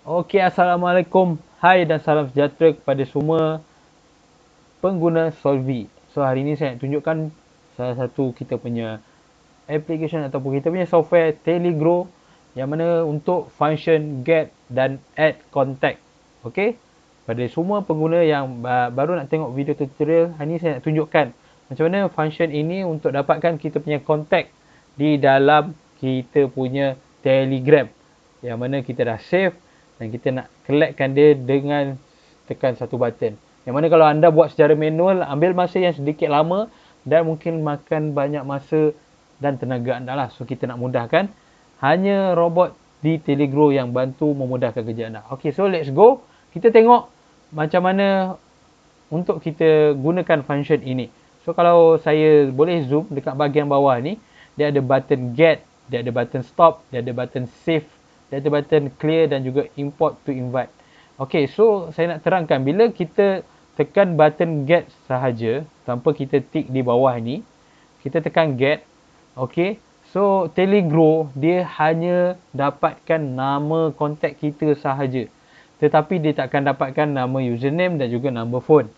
Okey, Assalamualaikum. Hai dan salam sejahtera kepada semua pengguna Solvi. So, hari ini saya nak tunjukkan salah satu kita punya application ataupun kita punya software Telegro yang mana untuk function get dan add contact. Okey, pada semua pengguna yang baru nak tengok video tutorial, hari ini saya nak tunjukkan macam mana function ini untuk dapatkan kita punya contact di dalam kita punya Telegram yang mana kita dah save dan kita nak collectkan dia dengan tekan satu button. Yang mana kalau anda buat secara manual, ambil masa yang sedikit lama dan mungkin makan banyak masa dan tenaga anda lah. So, kita nak mudahkan. Hanya robot di Telegro yang bantu memudahkan kerja anda. Okay, so let's go. Kita tengok macam mana untuk kita gunakan function ini. So, kalau saya boleh zoom dekat bahagian bawah ni, dia ada button get, dia ada button stop, dia ada button save data button clear dan juga import to invite. Okey, so saya nak terangkan bila kita tekan button get sahaja tanpa kita tick di bawah ni, kita tekan get. Okey. So Telegrow dia hanya dapatkan nama kontak kita sahaja. Tetapi dia tak akan dapatkan nama username dan juga number phone.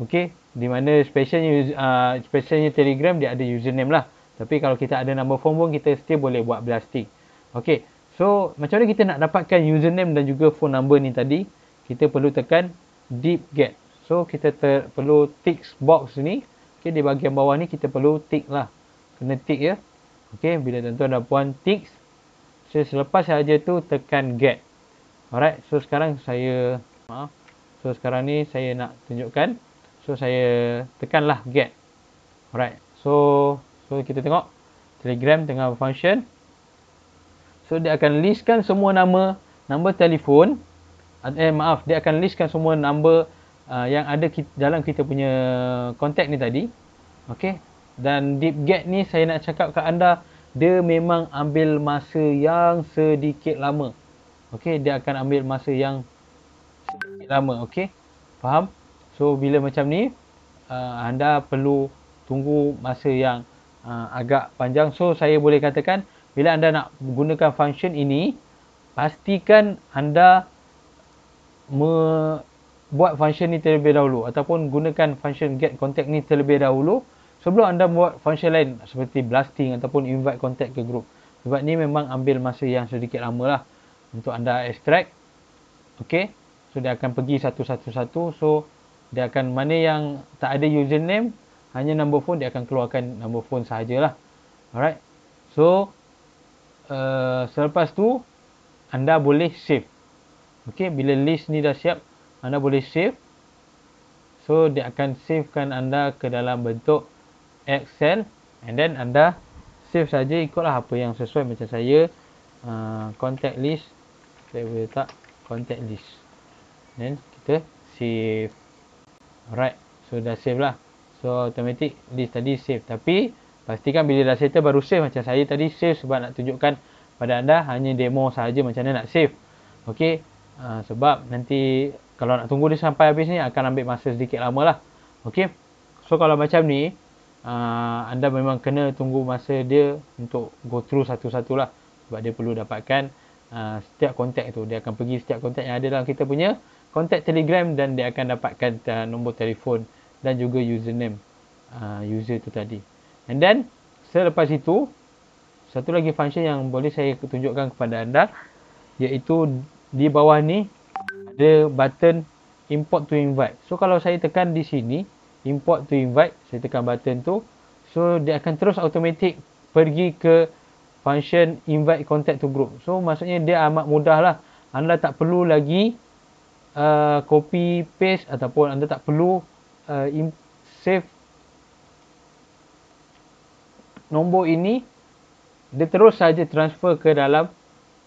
Okey, di mana specialnya uh, specialnya Telegram dia ada username lah. Tapi kalau kita ada nombor phone pun kita still boleh buat blasting. Okey. So, macam mana kita nak dapatkan username dan juga phone number ni tadi? Kita perlu tekan deep get. So, kita perlu tick box ni. Okay, di bahagian bawah ni kita perlu tick lah. Kena tick ya. Okay, bila tuan-tuan dan puan tick. So, selepas saja tu tekan get. Alright, so sekarang saya, maaf. So, sekarang ni saya nak tunjukkan. So, saya tekanlah get. Alright, so, so kita tengok. Telegram tengah function. So dia akan listkan semua nama, nombor telefon. Eh maaf, dia akan listkan semua nombor uh, yang ada kita, dalam kita punya kontak ni tadi. Okey. Dan deep get ni saya nak cakap ke anda, dia memang ambil masa yang sedikit lama. Okey, dia akan ambil masa yang sedikit lama, okey. Faham? So bila macam ni, uh, anda perlu tunggu masa yang uh, agak panjang. So saya boleh katakan bila anda nak menggunakan function ini, pastikan anda membuat function ini terlebih dahulu ataupun gunakan function get contact ini terlebih dahulu sebelum anda buat function lain seperti blasting ataupun invite contact ke group. Sebab ni memang ambil masa yang sedikit lama lah untuk anda extract. Okay. So, dia akan pergi satu-satu-satu. So, dia akan mana yang tak ada username, hanya number phone, dia akan keluarkan number phone sahajalah. Alright. So, Eh, selepas tu anda boleh save. Okey, bila list ni dah siap, anda boleh save. So dia akan savekan anda ke dalam bentuk Excel and then anda save saja ikutlah apa yang sesuai macam saya uh, contact list saya boleh letak contact list. Then kita save. Alright, so dah save lah. So automatic list tadi save tapi Pastikan bila dah settle baru save macam saya tadi save sebab nak tunjukkan pada anda hanya demo saja macam mana nak save. Okey. Uh, ah, sebab nanti kalau nak tunggu dia sampai habis ni akan ambil masa sedikit lama lah. Okey. So kalau macam ni uh, anda memang kena tunggu masa dia untuk go through satu satulah lah. Sebab dia perlu dapatkan uh, setiap kontak tu. Dia akan pergi setiap kontak yang ada dalam kita punya kontak telegram dan dia akan dapatkan uh, nombor telefon dan juga username uh, user tu tadi. And then, selepas itu, satu lagi function yang boleh saya tunjukkan kepada anda, iaitu di bawah ni, ada button import to invite. So, kalau saya tekan di sini, import to invite, saya tekan button tu, so dia akan terus automatik pergi ke function invite contact to group. So, maksudnya dia amat mudah lah. Anda tak perlu lagi uh, copy paste ataupun anda tak perlu uh, save nombor ini dia terus saja transfer ke dalam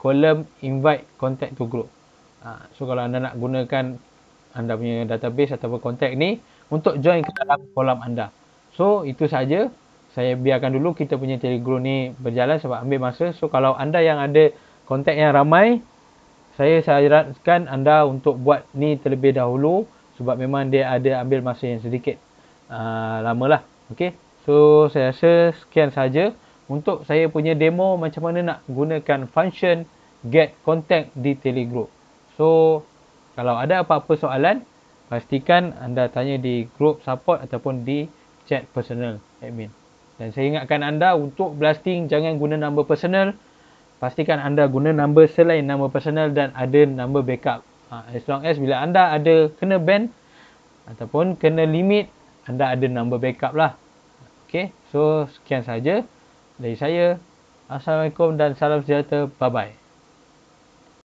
kolom invite contact to group. Ha, so kalau anda nak gunakan anda punya database ataupun contact ni untuk join ke dalam kolam anda. So itu saja saya biarkan dulu kita punya telegram ni berjalan sebab ambil masa. So kalau anda yang ada contact yang ramai saya sarankan anda untuk buat ni terlebih dahulu sebab memang dia ada ambil masa yang sedikit uh, lah, Okey. So saya rasa sekian saja untuk saya punya demo macam mana nak gunakan function get contact di Telegram. So kalau ada apa-apa soalan pastikan anda tanya di group support ataupun di chat personal admin. Dan saya ingatkan anda untuk blasting jangan guna number personal. Pastikan anda guna number selain number personal dan ada number backup. Ha, as long as bila anda ada kena ban ataupun kena limit anda ada number backup lah. Okay. So, sekian saja dari saya. Assalamualaikum dan salam sejahtera. Bye-bye.